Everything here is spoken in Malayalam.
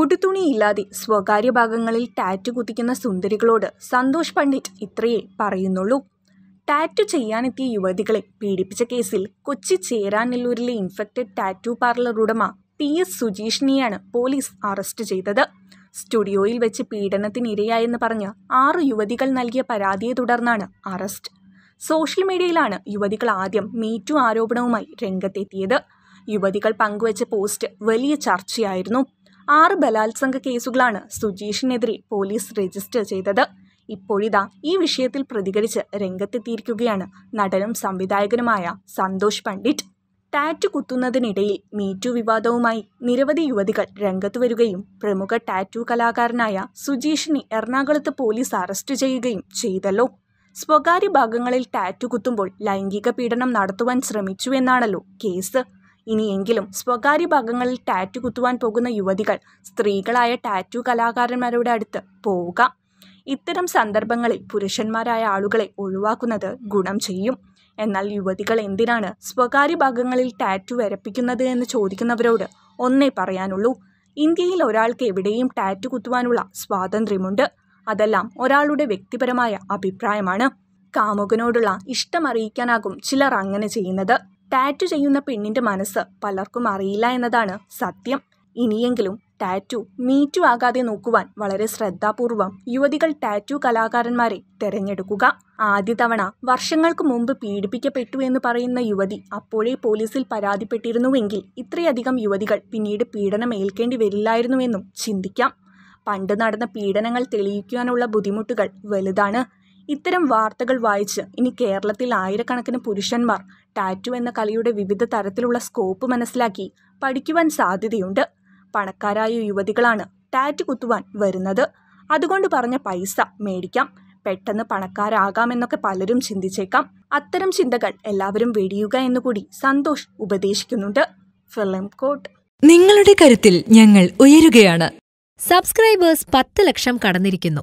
ഉടുതുണിയില്ലാതെ സ്വകാര്യ ഭാഗങ്ങളിൽ ടാറ്റു കുത്തിക്കുന്ന സുന്ദരികളോട് സന്തോഷ് പണ്ഡിറ്റ് ഇത്രയേ പറയുന്നുള്ളൂ ടാറ്റു ചെയ്യാനെത്തിയ യുവതികളെ പീഡിപ്പിച്ച കേസിൽ കൊച്ചി ചേരാനെല്ലൂരിലെ ഇൻഫെക്റ്റഡ് ടാറ്റു പാർലർ ഉടമ പി എസ് സുജീഷിനെയാണ് പോലീസ് അറസ്റ്റ് ചെയ്തത് സ്റ്റുഡിയോയിൽ വെച്ച് പീഡനത്തിനിരയായെന്ന് പറഞ്ഞ് ആറ് യുവതികൾ നൽകിയ പരാതിയെ തുടർന്നാണ് അറസ്റ്റ് സോഷ്യൽ മീഡിയയിലാണ് യുവതികൾ ആദ്യം മീറ്റു ആരോപണവുമായി രംഗത്തെത്തിയത് യുവതികൾ പങ്കുവച്ച പോസ്റ്റ് വലിയ ചർച്ചയായിരുന്നു ആറ് ബലാത്സംഗ കേസുകളാണ് സുജീഷിനെതിരെ പോലീസ് രജിസ്റ്റർ ചെയ്തത് ഇപ്പോഴിതാ ഈ വിഷയത്തിൽ പ്രതികരിച്ച് രംഗത്തെത്തിയിരിക്കുകയാണ് നടനും സംവിധായകനുമായ സന്തോഷ് പണ്ഡിറ്റ് ടാറ്റു കുത്തുന്നതിനിടയിൽ മീറ്റു വിവാദവുമായി നിരവധി യുവതികൾ രംഗത്തു വരികയും പ്രമുഖ ടാറ്റു കലാകാരനായ സുജീഷിനെ എറണാകുളത്ത് പോലീസ് അറസ്റ്റ് ചെയ്യുകയും ചെയ്തല്ലോ സ്വകാര്യ ഭാഗങ്ങളിൽ ടാറ്റു കുത്തുമ്പോൾ ലൈംഗിക പീഡനം നടത്തുവാൻ ശ്രമിച്ചു എന്നാണല്ലോ കേസ് ഇനിയെങ്കിലും സ്വകാര്യ ഭാഗങ്ങളിൽ ടാറ്റു കുത്തുവാൻ പോകുന്ന യുവതികൾ സ്ത്രീകളായ ടാറ്റു കലാകാരന്മാരുടെ അടുത്ത് പോവുക ഇത്തരം സന്ദർഭങ്ങളിൽ പുരുഷന്മാരായ ആളുകളെ ഒഴിവാക്കുന്നത് ഗുണം ചെയ്യും എന്നാൽ യുവതികൾ എന്തിനാണ് സ്വകാര്യ ഭാഗങ്ങളിൽ ടാറ്റു വരപ്പിക്കുന്നത് എന്ന് ചോദിക്കുന്നവരോട് ഒന്നേ പറയാനുള്ളൂ ഇന്ത്യയിൽ ഒരാൾക്ക് എവിടെയും ടാറ്റു കുത്തുവാനുള്ള സ്വാതന്ത്ര്യമുണ്ട് അതെല്ലാം ഒരാളുടെ വ്യക്തിപരമായ അഭിപ്രായമാണ് കാമുകനോടുള്ള ഇഷ്ടമറിയിക്കാനാകും ചിലർ അങ്ങനെ ചെയ്യുന്നത് ടാറ്റു ചെയ്യുന്ന പെണ്ണിൻ്റെ മനസ്സ് പലർക്കും അറിയില്ല എന്നതാണ് സത്യം ഇനിയെങ്കിലും ടാറ്റു മീറ്റു ആകാതെ നോക്കുവാൻ വളരെ ശ്രദ്ധാപൂർവം യുവതികൾ ടാറ്റു കലാകാരന്മാരെ തെരഞ്ഞെടുക്കുക ആദ്യ തവണ വർഷങ്ങൾക്ക് മുമ്പ് പീഡിപ്പിക്കപ്പെട്ടു എന്ന് പറയുന്ന യുവതി അപ്പോഴേ പോലീസിൽ പരാതിപ്പെട്ടിരുന്നുവെങ്കിൽ ഇത്രയധികം യുവതികൾ പിന്നീട് പീഡനം ഏൽക്കേണ്ടി വരില്ലായിരുന്നുവെന്നും ചിന്തിക്കാം പണ്ട് നടന്ന പീഡനങ്ങൾ തെളിയിക്കാനുള്ള ബുദ്ധിമുട്ടുകൾ വലുതാണ് ഇത്തരം വാർത്തകൾ വായിച്ച് ഇനി കേരളത്തിൽ ആയിരക്കണക്കിന് പുരുഷന്മാർ ടാറ്റു എന്ന കലയുടെ വിവിധ തരത്തിലുള്ള സ്കോപ്പ് മനസ്സിലാക്കി പഠിക്കുവാൻ സാധ്യതയുണ്ട് പണക്കാരായ യുവതികളാണ് ടാറ്റു കുത്തുവാൻ വരുന്നത് അതുകൊണ്ട് പറഞ്ഞ പൈസ മേടിക്കാം പെട്ടെന്ന് പണക്കാരാകാമെന്നൊക്കെ പലരും ചിന്തിച്ചേക്കാം അത്തരം ചിന്തകൾ എല്ലാവരും വെടിയുക എന്നുകൂടി സന്തോഷ് ഉപദേശിക്കുന്നുണ്ട് ഫിലിം കോട്ട് നിങ്ങളുടെ കരുത്തിൽ ഞങ്ങൾ ഉയരുകയാണ് സബ്സ്ക്രൈബേഴ്സ് പത്ത് ലക്ഷം കടന്നിരിക്കുന്നു